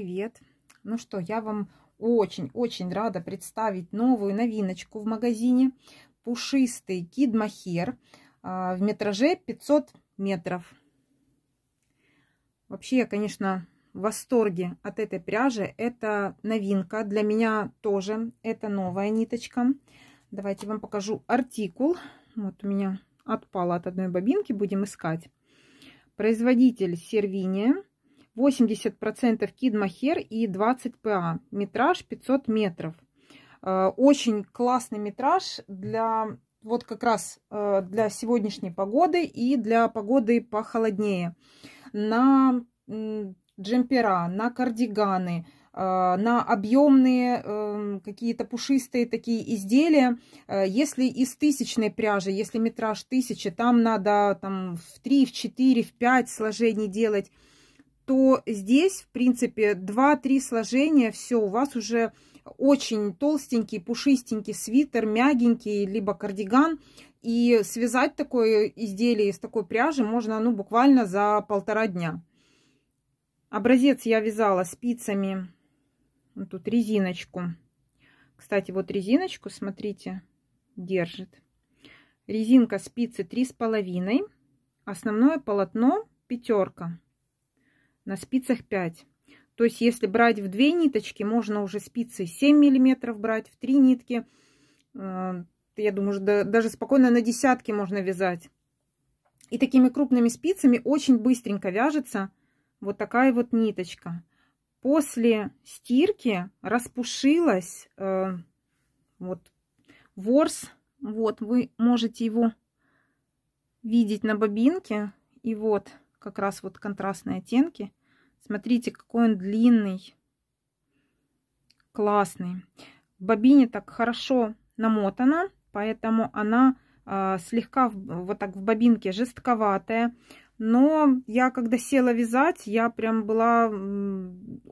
привет! Ну что, я вам очень-очень рада представить новую новиночку в магазине. Пушистый кид махер а, в метраже 500 метров. Вообще я, конечно, в восторге от этой пряжи. Это новинка для меня тоже. Это новая ниточка. Давайте вам покажу артикул. Вот у меня отпала от одной бобинки. Будем искать. Производитель Сервиния. 80% кид-махер и 20 ПА. Метраж 500 метров. Э, очень классный метраж для вот как раз э, для сегодняшней погоды и для погоды похолоднее. На джемпера, на кардиганы, э, на объемные какие-то пушистые такие изделия. Если из тысячной пряжи, если метраж тысячи, там надо там, в 3, в 4, в 5 сложений делать то здесь, в принципе, 2-3 сложения, все, у вас уже очень толстенький, пушистенький свитер, мягенький, либо кардиган. И связать такое изделие из такой пряжи можно ну, буквально за полтора дня. Образец я вязала спицами, вот тут резиночку. Кстати, вот резиночку, смотрите, держит. Резинка спицы 3,5, основное полотно пятерка на спицах 5. То есть, если брать в две ниточки, можно уже спицы 7 миллиметров брать, в три нитки. Э, я думаю, что даже спокойно на десятки можно вязать. И такими крупными спицами очень быстренько вяжется вот такая вот ниточка. После стирки распушилась э, вот ворс. Вот вы можете его видеть на бобинке. И вот как раз вот контрастные оттенки. Смотрите, какой он длинный. Классный. В бобине так хорошо намотана, поэтому она э, слегка вот так в бобинке жестковатая. Но я, когда села вязать, я прям была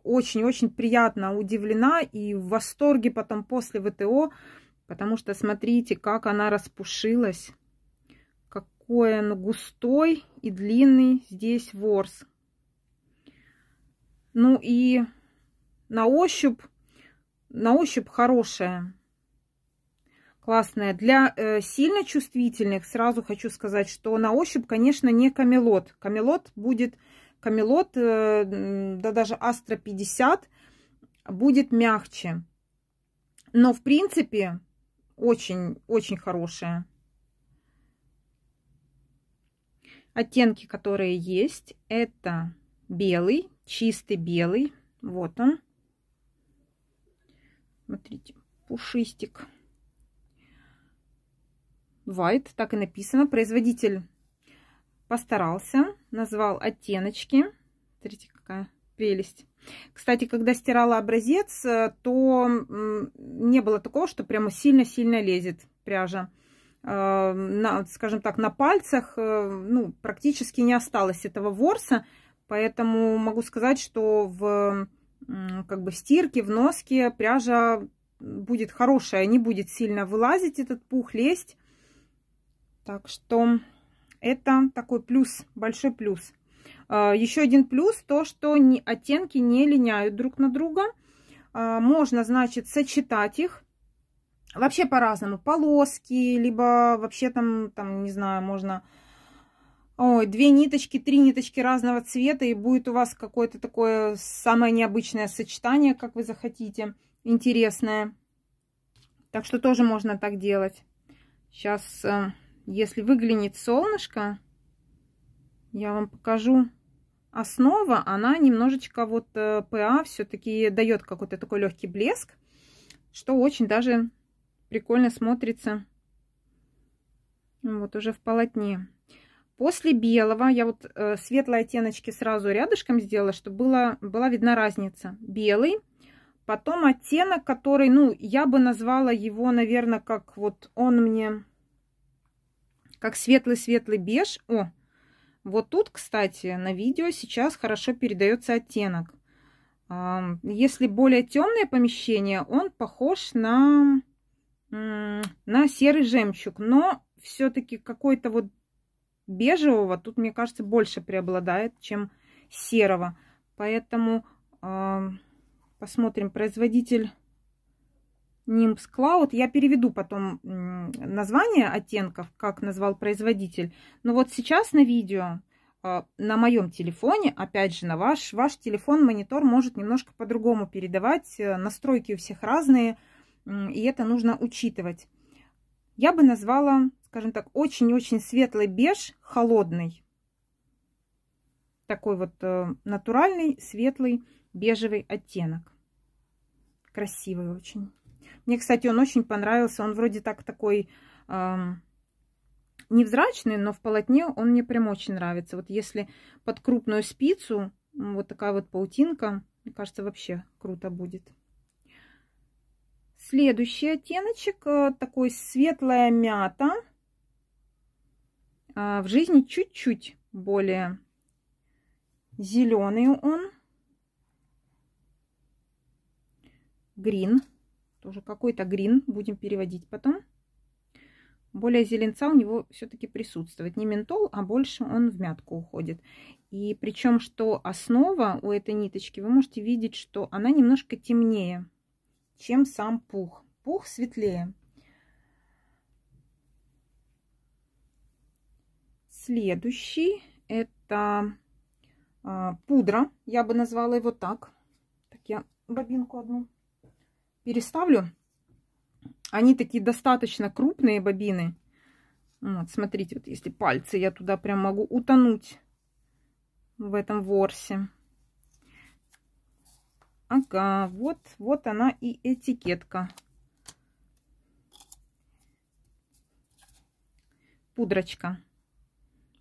очень-очень приятно удивлена и в восторге потом после ВТО, потому что смотрите, как она распушилась, какой он густой и длинный здесь ворс. Ну и на ощупь, на ощупь хорошая, классная. Для э, сильно чувствительных сразу хочу сказать, что на ощупь, конечно, не камелот. Камелот будет, камелот, э, да даже астра 50 будет мягче. Но, в принципе, очень-очень хорошая. Оттенки, которые есть, это белый, чистый белый. Вот он. Смотрите, пушистик. White, так и написано. Производитель постарался, назвал оттеночки. Смотрите, какая прелесть. Кстати, когда стирала образец, э, то не было такого, что прямо сильно-сильно лезет пряжа. Э, на, скажем так, на пальцах э, ну, практически не осталось этого ворса. Поэтому могу сказать, что в, как бы стирке, в носке пряжа будет хорошая, не будет сильно вылазить этот пух, лезть. Так что это такой плюс, большой плюс. А, еще один плюс, то что оттенки не линяют друг на друга. А, можно, значит, сочетать их. Вообще по-разному. Полоски, либо вообще там, там не знаю, можно Ой, две ниточки, три ниточки разного цвета, и будет у вас какое-то такое самое необычное сочетание, как вы захотите, интересное. Так что тоже можно так делать. Сейчас, э, если выглянет солнышко, я вам покажу. Основа, она немножечко вот э, ПА все-таки дает какой-то такой легкий блеск, что очень даже прикольно смотрится. Вот уже в полотне. После белого, я вот э, светлые оттеночки сразу рядышком сделала, чтобы было, была видна разница. Белый, потом оттенок, который, ну, я бы назвала его, наверное, как вот он мне, как светлый-светлый беж. О, вот тут, кстати, на видео сейчас хорошо передается оттенок. Если более темное помещение, он похож на, на серый жемчуг, но все-таки какой-то вот бежевого тут, мне кажется, больше преобладает, чем серого. Поэтому э, посмотрим. Производитель Nimbs Cloud. Я переведу потом название оттенков, как назвал производитель. Но вот сейчас на видео а, на моем телефоне, опять же, на ваш, ваш телефон, монитор может немножко по-другому передавать. Э, настройки у всех разные, и это нужно учитывать я бы назвала, скажем так, очень-очень светлый беж, холодный. Такой вот э, натуральный, светлый, бежевый оттенок. Красивый очень. Мне, кстати, он очень понравился. Он вроде так такой э, невзрачный, но в полотне он мне прям очень нравится. Вот если под крупную спицу вот такая вот паутинка, мне кажется, вообще круто будет. Следующий оттеночек э, такой светлая мята. А, в жизни чуть-чуть более зеленый он. Грин. Тоже какой-то грин. Будем переводить потом. Более зеленца у него все-таки присутствует. Не ментол, а больше он в мятку уходит. И причем, что основа у этой ниточки, вы можете видеть, что она немножко темнее чем сам пух. Пух светлее. Следующий это а, пудра. Я бы назвала его так. Так я бобинку одну переставлю. Они такие достаточно крупные бобины. Вот, смотрите, вот если пальцы, я туда прям могу утонуть в этом ворсе. Ага, вот, вот она и этикетка. Пудрочка.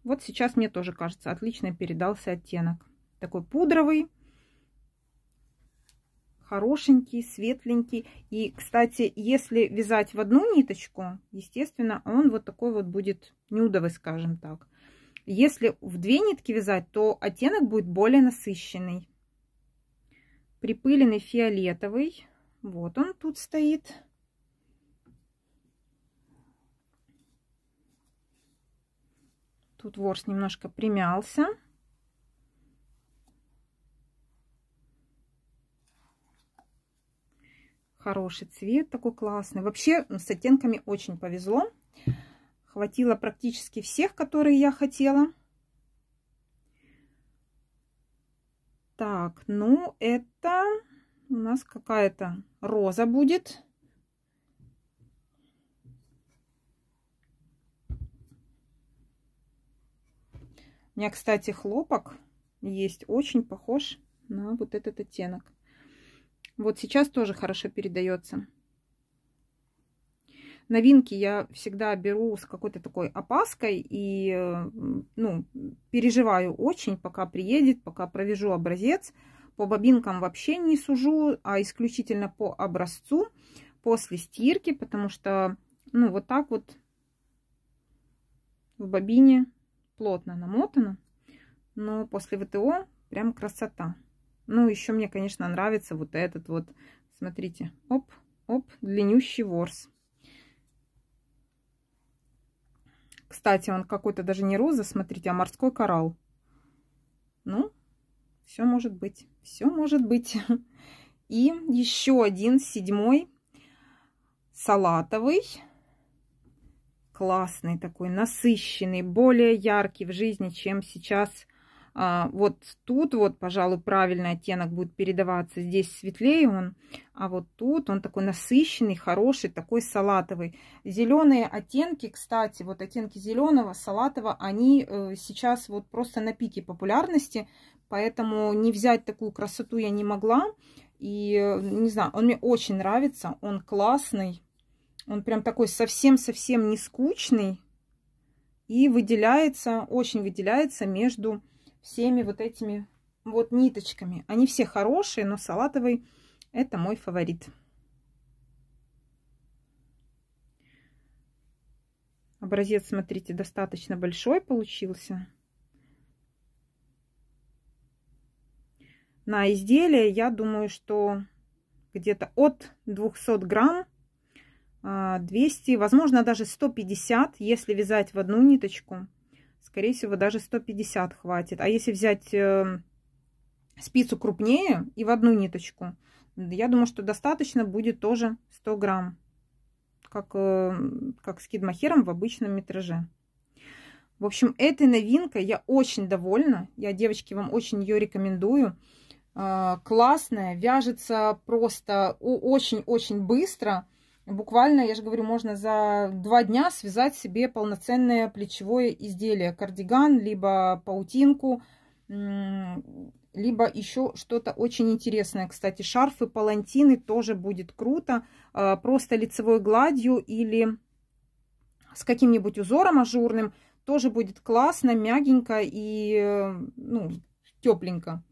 Вот сейчас мне тоже кажется, отлично передался оттенок. Такой пудровый, хорошенький, светленький. И, кстати, если вязать в одну ниточку, естественно, он вот такой вот будет нюдовый, скажем так. Если в две нитки вязать, то оттенок будет более насыщенный припыленный фиолетовый. Вот он тут стоит. Тут ворс немножко примялся. Хороший цвет, такой классный. Вообще ну, с оттенками очень повезло. Хватило практически всех, которые я хотела. Так, ну это у нас какая-то роза будет. У меня, кстати, хлопок есть, очень похож на вот этот оттенок. Вот сейчас тоже хорошо передается новинки я всегда беру с какой-то такой опаской и э, ну, переживаю очень, пока приедет, пока провяжу образец. По бобинкам вообще не сужу, а исключительно по образцу после стирки, потому что ну вот так вот в бобине плотно намотано, но после ВТО прям красота. Ну, еще мне, конечно, нравится вот этот вот, смотрите, оп, оп, длиннющий ворс. Кстати, он какой-то даже не роза, смотрите, а морской коралл. Ну, все может быть. Все может быть. И еще один, седьмой, салатовый. Классный такой, насыщенный, более яркий в жизни, чем сейчас а, вот тут вот, пожалуй, правильный оттенок будет передаваться. Здесь светлее он, а вот тут он такой насыщенный, хороший, такой салатовый. Зеленые оттенки, кстати, вот оттенки зеленого, салатового, они э, сейчас вот просто на пике популярности, поэтому не взять такую красоту я не могла. И э, не знаю, он мне очень нравится, он классный, он прям такой совсем-совсем не скучный и выделяется, очень выделяется между всеми вот этими вот ниточками. Они все хорошие, но салатовый это мой фаворит. Образец, смотрите, достаточно большой получился. На изделие, я думаю, что где-то от 200 грамм, 200, а, возможно, даже 150, если вязать в одну ниточку. Скорее всего, даже 150 хватит. А если взять э, спицу крупнее и в одну ниточку, я думаю, что достаточно будет тоже 100 грамм, как, э, как с кидмахером в обычном метраже. В общем, этой новинкой я очень довольна. Я, девочки, вам очень ее рекомендую. Э, классная, вяжется просто очень-очень быстро буквально, я же говорю, можно за два дня связать себе полноценное плечевое изделие. Кардиган, либо паутинку, либо еще что-то очень интересное. Кстати, шарфы, палантины тоже будет круто. А, просто лицевой гладью или с каким-нибудь узором ажурным тоже будет классно, мягенько и э, ну, тепленько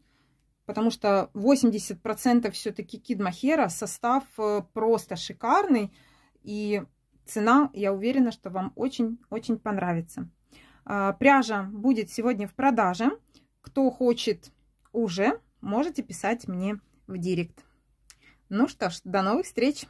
потому что 80% все-таки Кидмахера состав э, просто шикарный, и цена, я уверена, что вам очень-очень понравится. А, пряжа будет сегодня в продаже. Кто хочет уже, можете писать мне в директ. Ну что ж, до новых встреч!